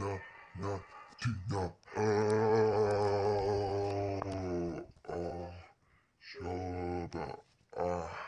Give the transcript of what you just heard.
na na ti na ah ah shaba ah